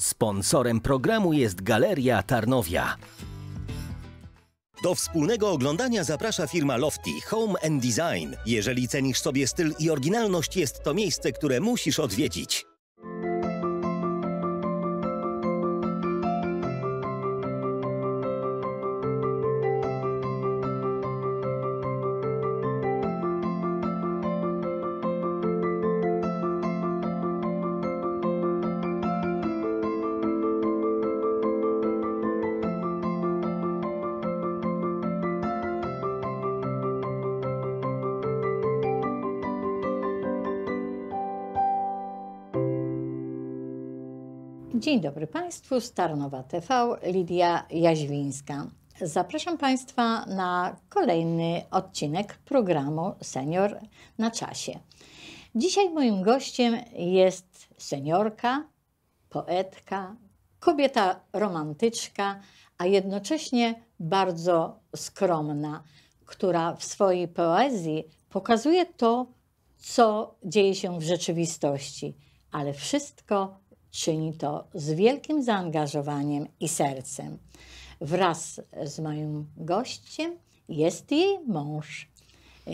Sponsorem programu jest Galeria Tarnowia. Do wspólnego oglądania zaprasza firma Lofty Home and Design. Jeżeli cenisz sobie styl i oryginalność, jest to miejsce, które musisz odwiedzić. Dzień dobry Państwu, Starnowa TV, Lidia Jaźwińska. Zapraszam Państwa na kolejny odcinek programu Senior na Czasie. Dzisiaj moim gościem jest seniorka, poetka, kobieta romantyczka, a jednocześnie bardzo skromna, która w swojej poezji pokazuje to, co dzieje się w rzeczywistości, ale wszystko Czyni to z wielkim zaangażowaniem i sercem. Wraz z moim gościem jest jej mąż. E,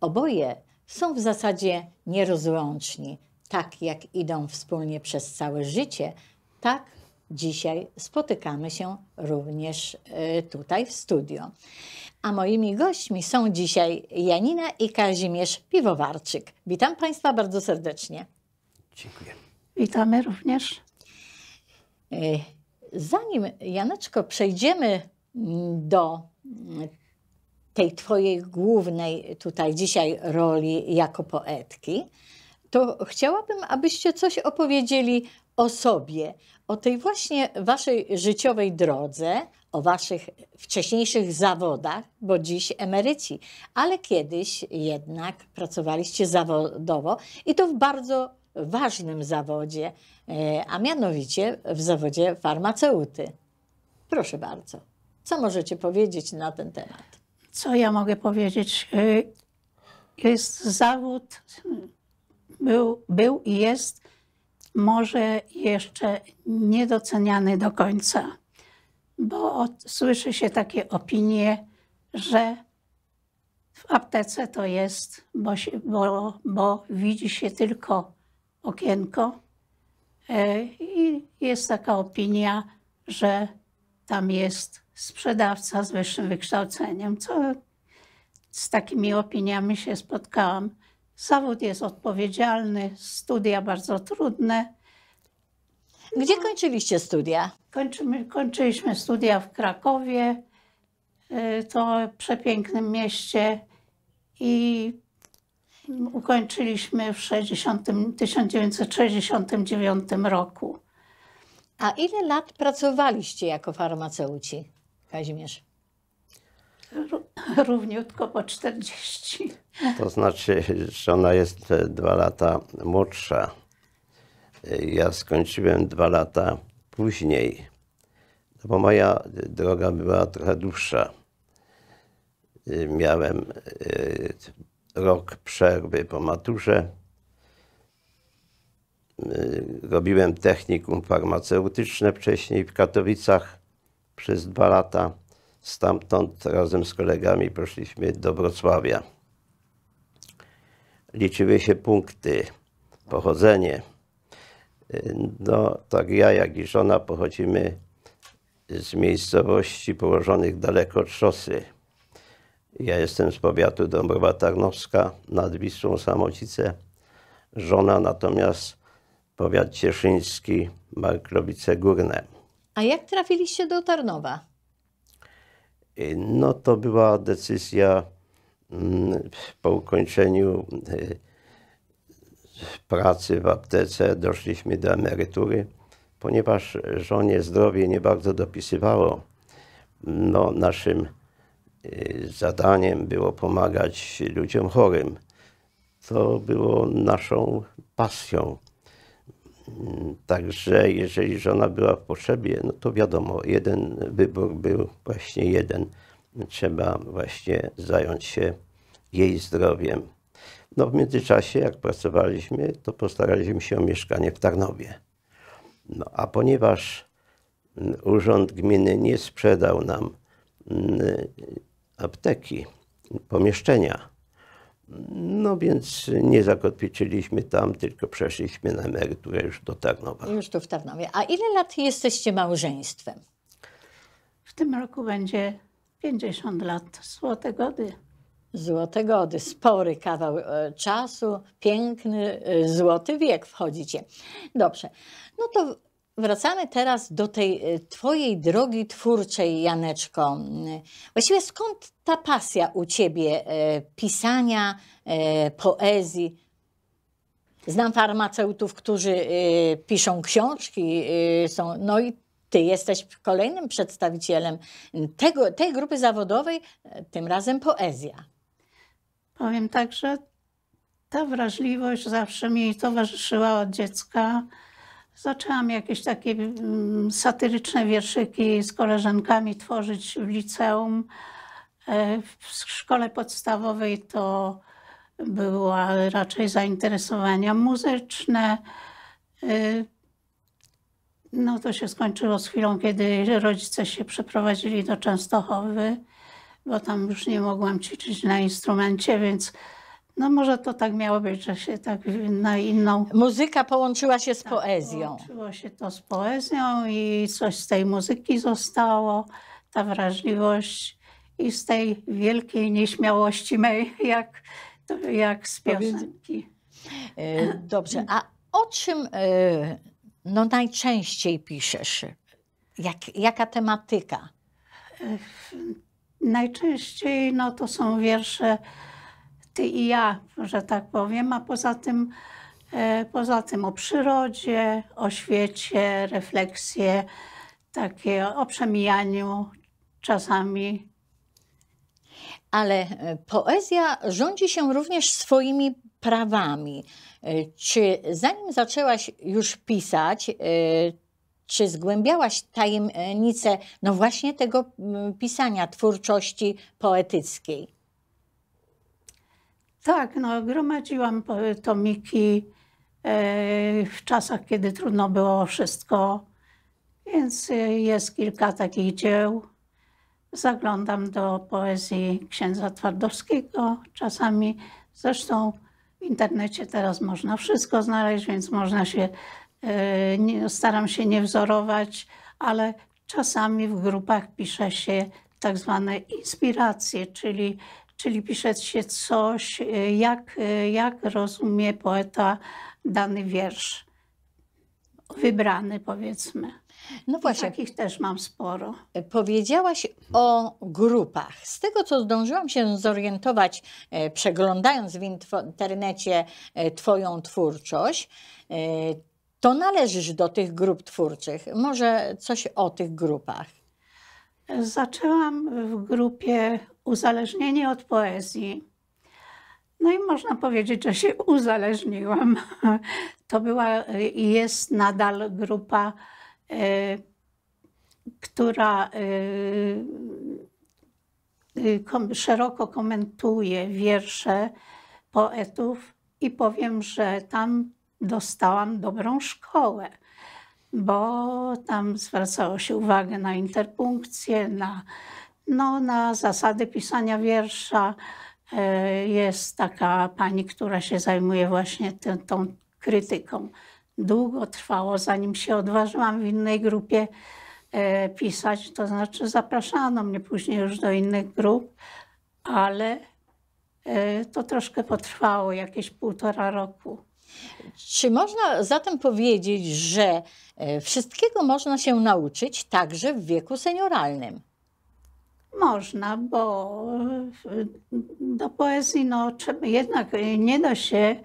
oboje są w zasadzie nierozłączni. Tak jak idą wspólnie przez całe życie, tak dzisiaj spotykamy się również e, tutaj w studio. A moimi gośćmi są dzisiaj Janina i Kazimierz Piwowarczyk. Witam Państwa bardzo serdecznie. Dziękuję. Witamy również. E, zanim, Janeczko, przejdziemy do tej Twojej głównej tutaj dzisiaj roli jako poetki, to chciałabym, abyście coś opowiedzieli o sobie, o tej właśnie Waszej życiowej drodze, o Waszych wcześniejszych zawodach, bo dziś emeryci, ale kiedyś jednak pracowaliście zawodowo i to w bardzo ważnym zawodzie, e, a mianowicie w zawodzie farmaceuty. Proszę bardzo, co możecie powiedzieć na ten temat? Co ja mogę powiedzieć? E, jest zawód, był, był i jest może jeszcze niedoceniany do końca, bo od, słyszy się takie opinie, że w aptece to jest, bo, się, bo, bo widzi się tylko okienko e, i jest taka opinia, że tam jest sprzedawca z wyższym wykształceniem, co z takimi opiniami się spotkałam. Zawód jest odpowiedzialny, studia bardzo trudne. Gdzie kończyliście studia? Kończymy, kończyliśmy studia w Krakowie, e, to przepięknym mieście i ukończyliśmy w 60, 1969 roku. A ile lat pracowaliście jako farmaceuci, Kazimierz? Równiutko po 40. To znaczy, że ona jest e, dwa lata młodsza. Ja skończyłem dwa lata później, no bo moja droga była trochę dłuższa. E, miałem e, rok przerwy po maturze. Y, robiłem technikum farmaceutyczne wcześniej w Katowicach przez dwa lata. Stamtąd razem z kolegami poszliśmy do Wrocławia. Liczyły się punkty, pochodzenie. Y, no, tak ja, jak i żona pochodzimy z miejscowości położonych daleko od szosy ja jestem z powiatu Dąbrowa Tarnowska, nad Wisłą Samocice. Żona natomiast powiat cieszyński, Marklowice Górne. A jak trafiliście do Tarnowa? Y, no to była decyzja mm, po ukończeniu y, pracy w aptece doszliśmy do emerytury. Ponieważ żonie zdrowie nie bardzo dopisywało, mm, no naszym Y, zadaniem było pomagać ludziom chorym. To było naszą pasją. Także jeżeli żona była w potrzebie, no to wiadomo, jeden wybór był właśnie jeden. Trzeba właśnie zająć się jej zdrowiem. No w międzyczasie, jak pracowaliśmy, to postaraliśmy się o mieszkanie w Tarnowie. No, a ponieważ mm, Urząd Gminy nie sprzedał nam mm, apteki, pomieszczenia. No więc nie zakotwiczyliśmy tam, tylko przeszliśmy na emeryturę już do Tarnowa. Już tu w Tarnowie. A ile lat jesteście małżeństwem? W tym roku będzie 50 lat. Złote gody. Złote gody, spory kawał e, czasu, piękny, e, złoty wiek wchodzicie. Dobrze, no to Wracamy teraz do tej e, Twojej drogi twórczej, Janeczko. Właściwie skąd ta pasja u Ciebie e, pisania, e, poezji? Znam farmaceutów, którzy piszą książki, są, no i Ty jesteś kolejnym przedstawicielem tego, tej grupy zawodowej, tym razem poezja. Powiem tak, że ta wrażliwość zawsze mi towarzyszyła od dziecka Zaczęłam jakieś takie mm, satyryczne wierszyki z koleżankami tworzyć w liceum. E, w szkole podstawowej to były raczej zainteresowania muzyczne. E, no to się skończyło z chwilą, kiedy rodzice się przeprowadzili do Częstochowy, bo tam już nie mogłam ćwiczyć na instrumencie, więc no może to tak miało być, że się tak na inną... Muzyka połączyła się z tak, poezją. Połączyło się to z poezją i coś z tej muzyki zostało, ta wrażliwość i z tej wielkiej nieśmiałości mej, jak, jak z no piosenki. E, dobrze, a o czym e, no, najczęściej piszesz? Jak, jaka tematyka? Najczęściej no, to są wiersze ty i ja, że tak powiem, a poza tym, e, poza tym o przyrodzie, o świecie, refleksje, takie o przemijaniu czasami. Ale e, poezja rządzi się również swoimi prawami. E, czy zanim zaczęłaś już pisać, czy zgłębiałaś tajemnicę no właśnie tego pisania, twórczości poetyckiej? Tak, no, gromadziłam e, tomiki e, w czasach, kiedy trudno było wszystko, więc e, jest kilka takich dzieł. Zaglądam do poezji księdza Twardowskiego czasami. Zresztą w internecie teraz można wszystko znaleźć, więc można się, staram się nie wzorować, ale czasami w grupach pisze się tak zwane inspiracje, czyli czyli pisze się coś, e, jak, e, jak rozumie poeta dany wiersz, wybrany powiedzmy. No właśnie. I takich też mam sporo. E, powiedziałaś o grupach. Z tego, co zdążyłam się zorientować, przeglądając w internecie Twoją twórczość, to należysz do tych grup twórczych. Może coś o tych grupach? Zaczęłam w grupie uzależnienie od poezji. No i można powiedzieć, że się uzależniłam. To była i jest nadal grupa, e, która e, y, szeroko komentuje wiersze poetów i powiem, że tam dostałam dobrą szkołę, bo tam zwracało się uwagę na interpunkcję, na no, na zasady pisania wiersza e, jest taka pani, która się zajmuje właśnie tą, tą krytyką. Długo trwało, zanim się odważyłam w innej grupie e, pisać, to znaczy zapraszano mnie później już do innych grup, ale e, to troszkę potrwało, jakieś półtora roku. Czy można zatem powiedzieć, że wszystkiego można się nauczyć także w wieku senioralnym? Można, bo e, do poezji no, trzeba, jednak e, nie da się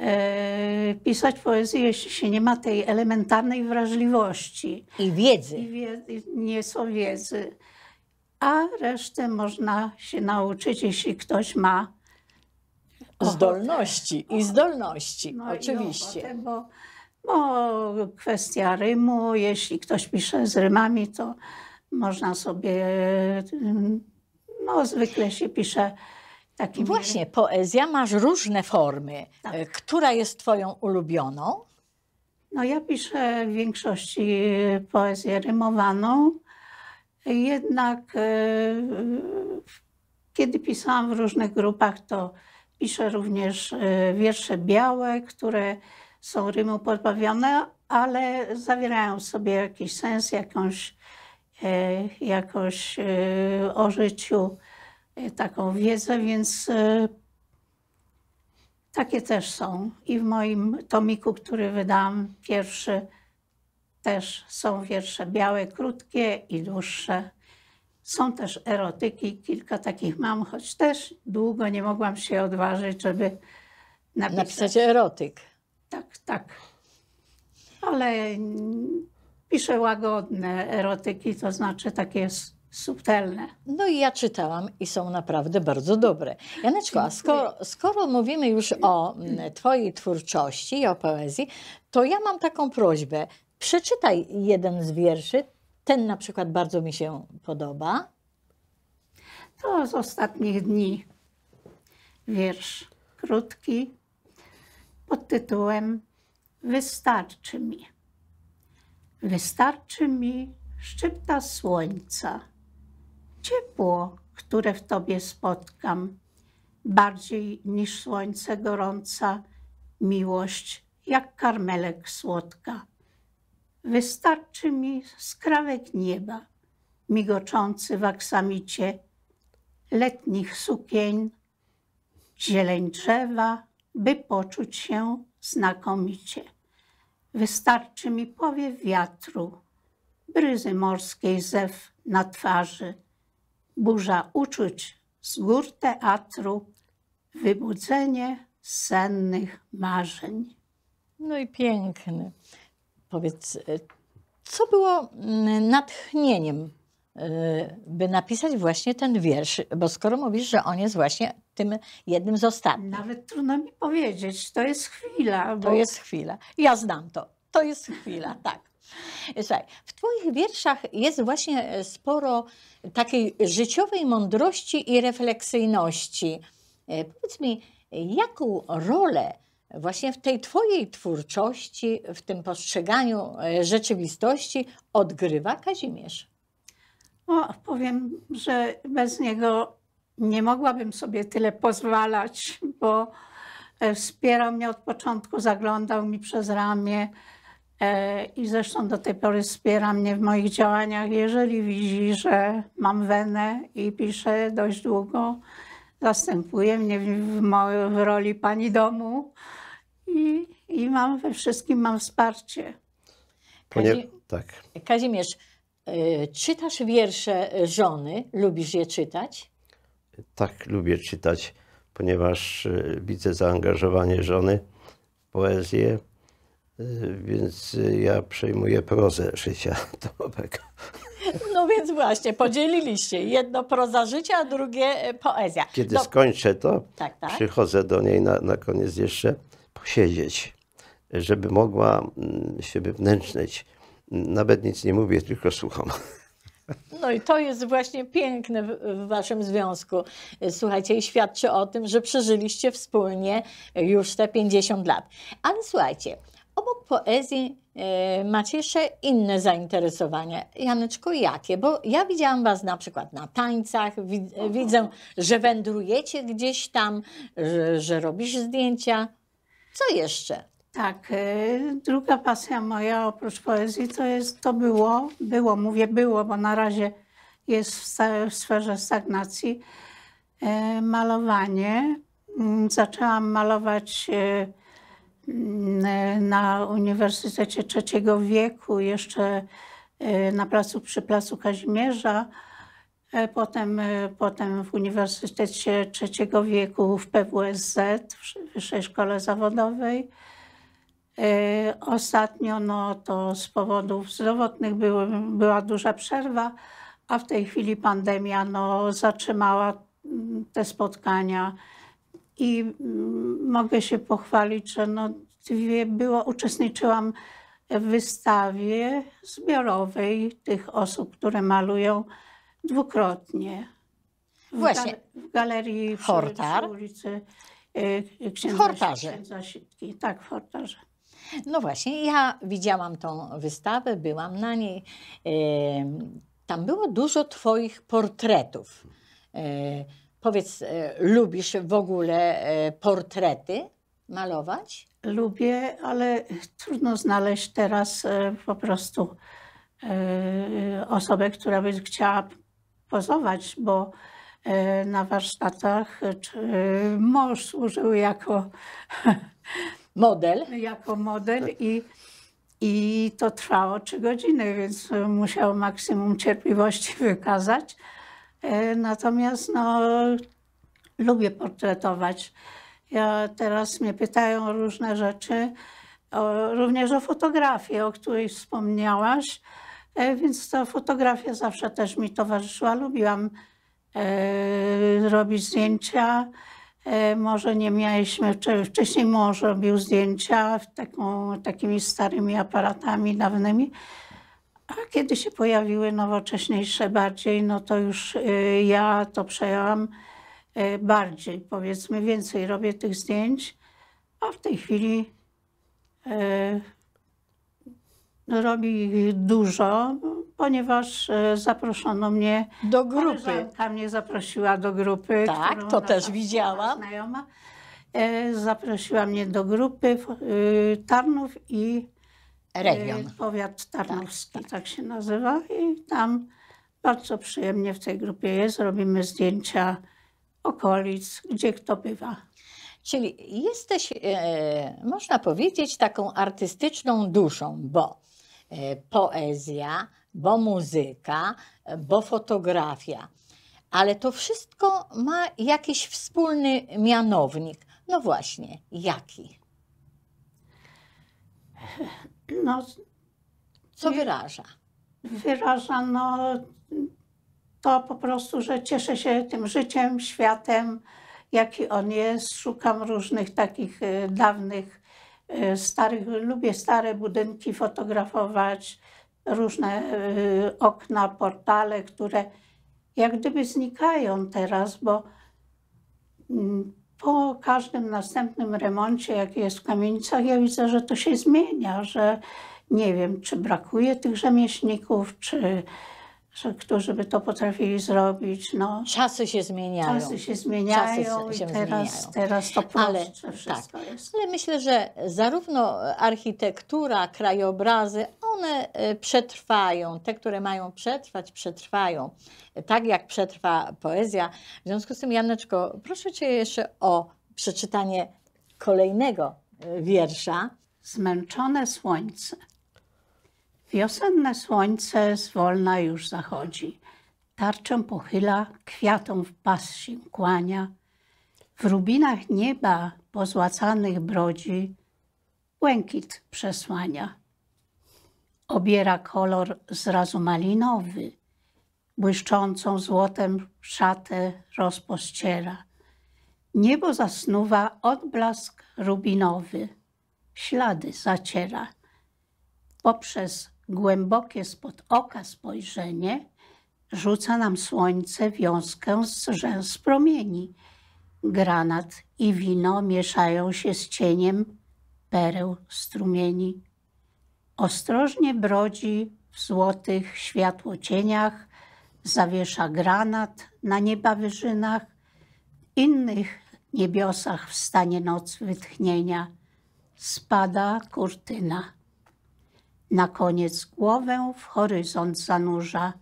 e, pisać poezji, jeśli się nie ma tej elementarnej wrażliwości. I wiedzy. I wiedzy, nieco wiedzy. A resztę można się nauczyć, jeśli ktoś ma ochotę. Zdolności i zdolności, no oczywiście. I ochotę, bo, bo kwestia rymu, jeśli ktoś pisze z rymami, to można sobie, no zwykle się pisze takim... Właśnie, poezja masz różne formy. Tak. E, która jest twoją ulubioną? No ja piszę w większości poezję rymowaną, jednak e, kiedy pisałam w różnych grupach, to piszę również e, wiersze białe, które są rymu pozbawione, ale zawierają w sobie jakiś sens, jakąś E, jakoś e, o życiu, e, taką wiedzę, więc takie też są. I w moim tomiku, który wydałam pierwszy, też są wiersze białe, krótkie i dłuższe. Są też erotyki, kilka takich mam, choć też długo nie mogłam się odważyć, żeby napisać. Napisać erotyk. Tak, tak. Ale pisze łagodne erotyki, to znaczy takie subtelne. No i ja czytałam i są naprawdę bardzo dobre. Janeczko, a skoro, skoro mówimy już o mm, Twojej twórczości i o poezji, to ja mam taką prośbę. Przeczytaj jeden z wierszy. Ten na przykład bardzo mi się podoba. To z ostatnich dni wiersz krótki pod tytułem Wystarczy mi. Wystarczy mi szczypta słońca, ciepło, które w Tobie spotkam, bardziej niż słońce gorąca, miłość jak karmelek słodka. Wystarczy mi skrawek nieba, migoczący w aksamicie letnich sukien, zieleń drzewa, by poczuć się znakomicie. Wystarczy mi powiew wiatru, bryzy morskiej zew na twarzy, burza uczuć z gór teatru, wybudzenie sennych marzeń. No i piękny. Powiedz, e, co było mm, natchnieniem Y, by napisać właśnie ten wiersz, bo skoro mówisz, że on jest właśnie tym jednym z ostatnich. Nawet trudno mi powiedzieć, to jest chwila. Bo... To jest chwila. Ja znam to. To jest chwila, tak. Słuchaj, w Twoich wierszach jest właśnie sporo takiej życiowej mądrości i refleksyjności. E, powiedz mi, jaką rolę właśnie w tej Twojej twórczości, w tym postrzeganiu e, rzeczywistości odgrywa Kazimierz? No, powiem, że bez niego nie mogłabym sobie tyle pozwalać, bo e, wspierał mnie od początku, zaglądał mi przez ramię e, i zresztą do tej pory wspiera mnie w moich działaniach. Jeżeli widzi, że mam wenę i piszę dość długo, zastępuje mnie w, w roli pani domu i, i mam we wszystkim mam wsparcie. Kazi... tak. Kazimierz, E, czytasz wiersze e, żony? Lubisz je czytać? Tak, lubię czytać, ponieważ e, widzę zaangażowanie żony w poezję, więc ja przejmuję prozę życia domowego. No więc właśnie, podzieliliście. Jedno proza życia, a drugie poezja. Kiedy skończę to, tak, tak. przychodzę do niej na, na koniec jeszcze posiedzieć, żeby mogła mm, się wywnętrznieć nawet nic nie mówię, tylko słucham. No i to jest właśnie piękne w, waszym związku. Słuchajcie, i świadczy o tym, że przeżyliście wspólnie już te 50 lat. Ale słuchajcie, obok poezji e, macie jeszcze inne zainteresowania. Janeczko, jakie? Bo ja widziałam Was na przykład na tańcach, widzę, że wędrujecie gdzieś tam, że, że robisz zdjęcia. Co jeszcze? Tak, y, druga pasja moja oprócz poezji to jest, to było, było, mówię było, bo na razie jest w sferze stagnacji, y, malowanie. Mm, zaczęłam malować y, mm, na Uniwersytecie Trzeciego Wieku, jeszcze na placu, przy Placu Kazimierza, potem, potem w Uniwersytecie Trzeciego Wieku w PWSZ, w Wyższej Szkole Zawodowej. E, ostatnio no, to z powodów zdrowotnych była duża przerwa, a w tej chwili pandemia no, zatrzymała mm, te spotkania i mm, mogę się pochwalić, że no, dwie było, uczestniczyłam w wystawie zbiorowej tych osób, które malują dwukrotnie. W Właśnie. Gal w galerii Hortar. przy ulicy e, Księdza, Księdza Sitki. Tak, w Hortarze. No właśnie, ja widziałam tą wystawę, byłam na niej. Tam było dużo Twoich portretów. E, powiedz, e, lubisz w ogóle e, portrety malować? Lubię, ale trudno znaleźć teraz po prostu osobę, która by chciała pozować, bo na warsztatach mąż służył jako model. Jako model i, i to trwało trzy godziny, więc musiał maksimum cierpliwości wykazać. E, natomiast no, lubię portretować. Ja teraz mnie pytają o różne rzeczy, o, również o fotografię, o której wspomniałaś, e, więc ta fotografia zawsze też mi towarzyszyła. Lubiłam e, robić zdjęcia, E, może nie mieliśmy, wcześniej może robił zdjęcia taką, takimi starymi aparatami dawnymi, a kiedy się pojawiły nowocześniejsze bardziej, no to już e, ja to przejęłam e, bardziej, powiedzmy więcej robię tych zdjęć, a w tej chwili no, robi ich dużo, ponieważ e, zaproszono mnie do grupy. Ta mnie zaprosiła do grupy. Tak, to też widziałam. Znajoma, e, zaprosiła mnie do grupy y, Tarnów i y, Region. powiat tarnowski, tak, tak. tak się nazywa. I tam bardzo przyjemnie w tej grupie jest. Robimy zdjęcia okolic, gdzie kto bywa. Czyli jesteś, e, można powiedzieć, taką artystyczną duszą, bo poezja, bo muzyka, bo fotografia. Ale to wszystko ma jakiś wspólny mianownik. No właśnie, jaki? No, Co wyraża? Wyraża no, to po prostu, że cieszę się tym życiem, światem, jaki on jest. Szukam różnych takich e, dawnych, e, starych, lubię stare budynki fotografować, różne y, okna, portale, które jak gdyby znikają teraz, bo mm, po każdym następnym remoncie, jaki jest w kamienicach, ja widzę, że to się zmienia, że nie wiem, czy brakuje tych rzemieślników, czy że, którzy by to potrafili zrobić. No. Czasy się zmieniają. Czasy się zmieniają Czasy się, się teraz, zmieniają. teraz to prostsze ale, tak, wszystko tak. jest. Ale myślę, że zarówno architektura, krajobrazy, one e, przetrwają. Te, które mają przetrwać, przetrwają. Tak jak przetrwa poezja. W związku z tym, Janeczko, proszę Cię jeszcze o przeczytanie kolejnego e, wiersza. Zmęczone słońce. Wiosenne słońce zwolna już zachodzi. Tarczę pochyla, kwiatom w pas się kłania. W rubinach nieba pozłacanych brodzi błękit przesłania. Obiera kolor zrazu malinowy, błyszczącą złotem szatę rozpościera. Niebo zasnuwa odblask rubinowy, ślady zaciera. Poprzez głębokie spod oka spojrzenie rzuca nam słońce wiązkę z rzęs promieni. Granat i wino mieszają się z cieniem pereł strumieni. Ostrożnie brodzi w złotych światło cieniach, zawiesza granat na nieba wyżynach, w innych niebiosach stanie noc wytchnienia. Spada kurtyna. Na koniec głowę w horyzont zanurza,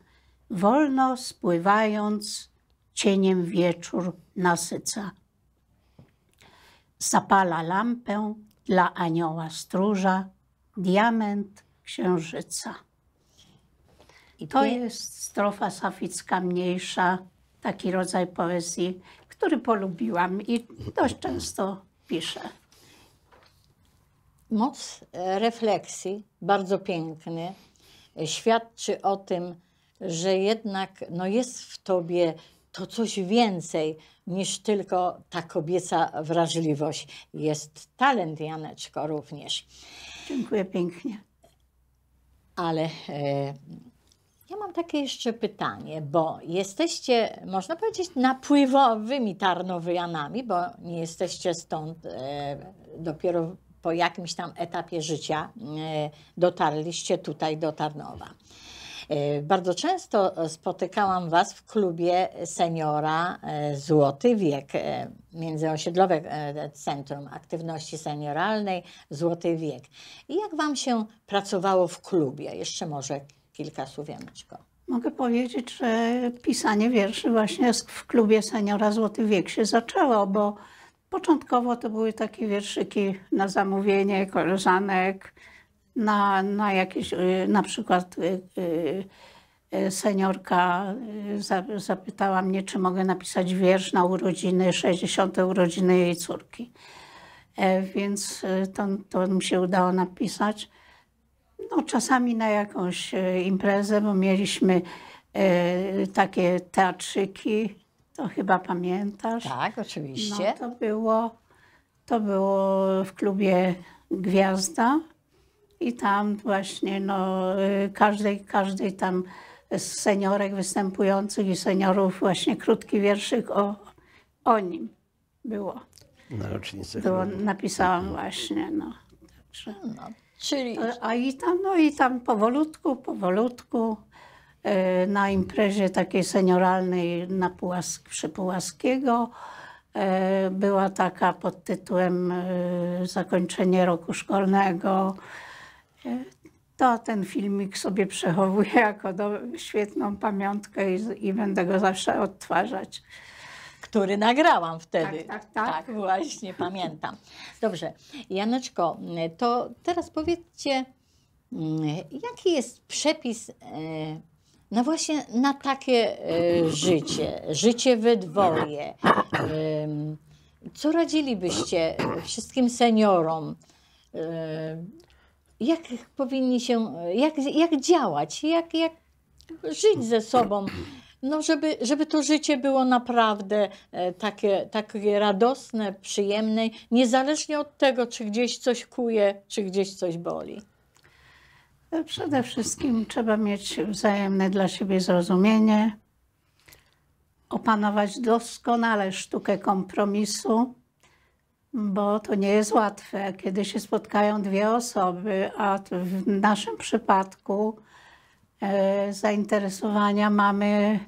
wolno spływając cieniem wieczór nasyca. Zapala lampę dla anioła stróża, diament księżyca. I to jest strofa saficka mniejsza, taki rodzaj poezji, który polubiłam i dość często piszę moc e, refleksji, bardzo piękny, świadczy o tym, że jednak no jest w tobie to coś więcej niż tylko ta kobieca wrażliwość. Jest talent, Janeczko, również. Dziękuję pięknie. Ale e, ja mam takie jeszcze pytanie, bo jesteście, można powiedzieć, napływowymi tarnowyjanami, bo nie jesteście stąd, e, dopiero po jakimś tam etapie życia e, dotarliście tutaj do Tarnowa. E, bardzo często e, spotykałam Was w klubie seniora Złoty Wiek, Międzyosiedlowe Centrum Aktywności Senioralnej Złoty Wiek. I jak Wam się pracowało w klubie? Jeszcze może kilka słów, Janeczko. Mogę powiedzieć, że pisanie wierszy właśnie w klubie seniora Złoty Wiek się zaczęło, bo Początkowo to były takie wierszyki na zamówienie koleżanek, na, na jakieś, y, na przykład y, y, seniorka zapytała mnie, czy mogę napisać wiersz na urodziny, 60. urodziny jej córki. E, więc to, to mi się udało napisać. No, czasami na jakąś imprezę, bo mieliśmy takie teatrzyki, to chyba pamiętasz. Tak, oczywiście. No, to, było, to było w klubie Gwiazda i tam właśnie no, każdej, każdej tam z seniorek występujących i seniorów właśnie krótki wierszyk o, o nim było. Na rocznicę. To napisałam właśnie, no. Także, no czyli... A, a i tam, no i tam powolutku, powolutku. E, na imprezie takiej senioralnej na Pułask, przy Pułaskiego. E, była taka pod tytułem e, Zakończenie roku szkolnego. To ten filmik sobie przechowuję jako do, świetną pamiątkę i, i będę go zawsze odtwarzać który nagrałam wtedy. Tak, tak, tak. tak, właśnie, pamiętam. Dobrze, Janeczko, to teraz powiedzcie, mm, jaki jest przepis no właśnie na takie y, życie, życie we dwoje. Co radzilibyście y, wszystkim seniorom? Y, jak powinni się, jak, jak działać, jak, jak żyć ze sobą, no żeby, żeby to życie było naprawdę e, takie, takie radosne, przyjemne, niezależnie od tego, czy gdzieś coś kuje, czy gdzieś coś boli. Przede wszystkim trzeba mieć wzajemne dla siebie zrozumienie, opanować doskonale sztukę kompromisu, bo to nie jest łatwe, kiedy się spotkają dwie osoby, a w naszym przypadku e, zainteresowania mamy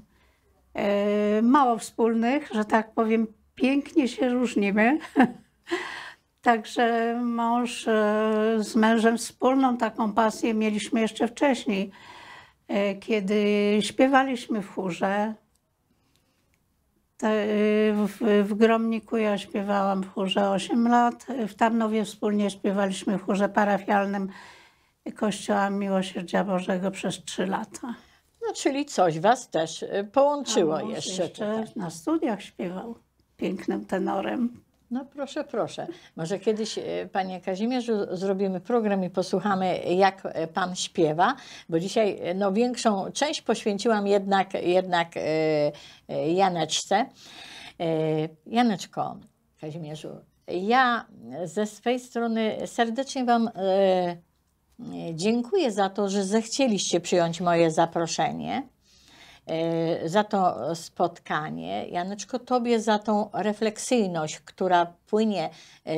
e, mało wspólnych, że tak powiem, pięknie się różnimy. Także mąż e, z mężem wspólną taką pasję mieliśmy jeszcze wcześniej, e, kiedy śpiewaliśmy w chórze. E, w, w Gromniku ja śpiewałam w chórze 8 lat. W Tarnowie wspólnie śpiewaliśmy w chórze parafialnym Kościoła Miłosierdzia Bożego przez 3 lata. No, czyli coś was też połączyło jeszcze. Jeszcze na studiach śpiewał pięknym tenorem. No proszę, proszę. Może kiedyś, e, panie Kazimierzu, zrobimy program i posłuchamy, jak e, pan śpiewa, bo dzisiaj e, no, większą część poświęciłam jednak, jednak Janeczce. Janeczko, Kazimierzu, ja ze swej strony serdecznie wam dziękuję za to, że zechcieliście przyjąć moje zaproszenie. Y, za to spotkanie. Janeczko, Tobie za tą refleksyjność, która płynie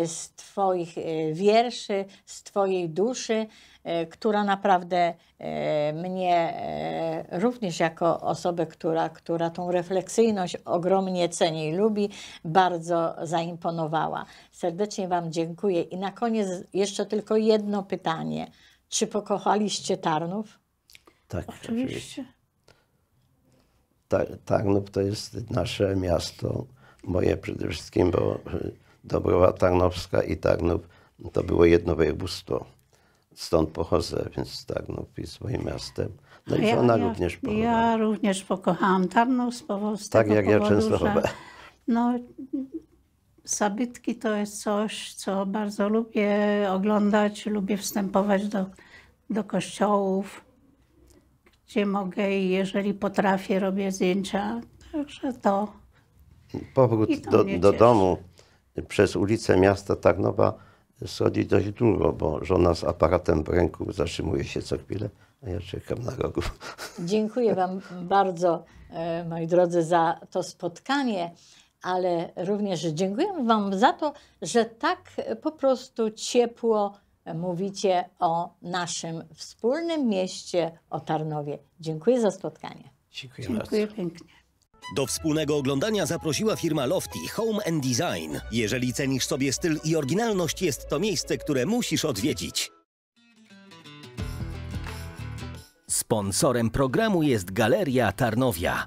y, z Twoich y, wierszy, z Twojej duszy, która naprawdę mnie również jako osobę, która, która tą refleksyjność ogromnie ceni i lubi, bardzo zaimponowała. Serdecznie Wam dziękuję. I na koniec jeszcze tylko jedno pytanie. Czy pokochaliście Tarnów? Tak, oczywiście. oczywiście. Tak, no to jest nasze miasto, moje przede wszystkim, bo y, Dobrowa Tarnowska i Tarnów no to było jedno województwo. Stąd pochodzę, więc Tarnów jest moim miastem. No i ja, ja, również Ja również pokochałam Tarnów z powodu Tak jak powodu, ja często Że, no, zabytki to jest coś, co bardzo lubię oglądać, lubię wstępować do, do kościołów gdzie mogę i jeżeli potrafię, robię zdjęcia. Także to. Powrót to do, do domu przez ulicę miasta Tarnowa schodzi dość długo, bo żona z aparatem w ręku zatrzymuje się co chwilę, a ja czekam na rogu. Dziękuję Wam bardzo, e, moi drodzy, za to spotkanie, ale również dziękuję Wam za to, że tak po prostu ciepło mówicie o naszym wspólnym mieście, o Tarnowie. Dziękuję za spotkanie. Dziękuję, Dziękuję bardzo. pięknie. Do wspólnego oglądania zaprosiła firma Lofty Home and Design. Jeżeli cenisz sobie styl i oryginalność, jest to miejsce, które musisz odwiedzić. Sponsorem programu jest Galeria Tarnowia.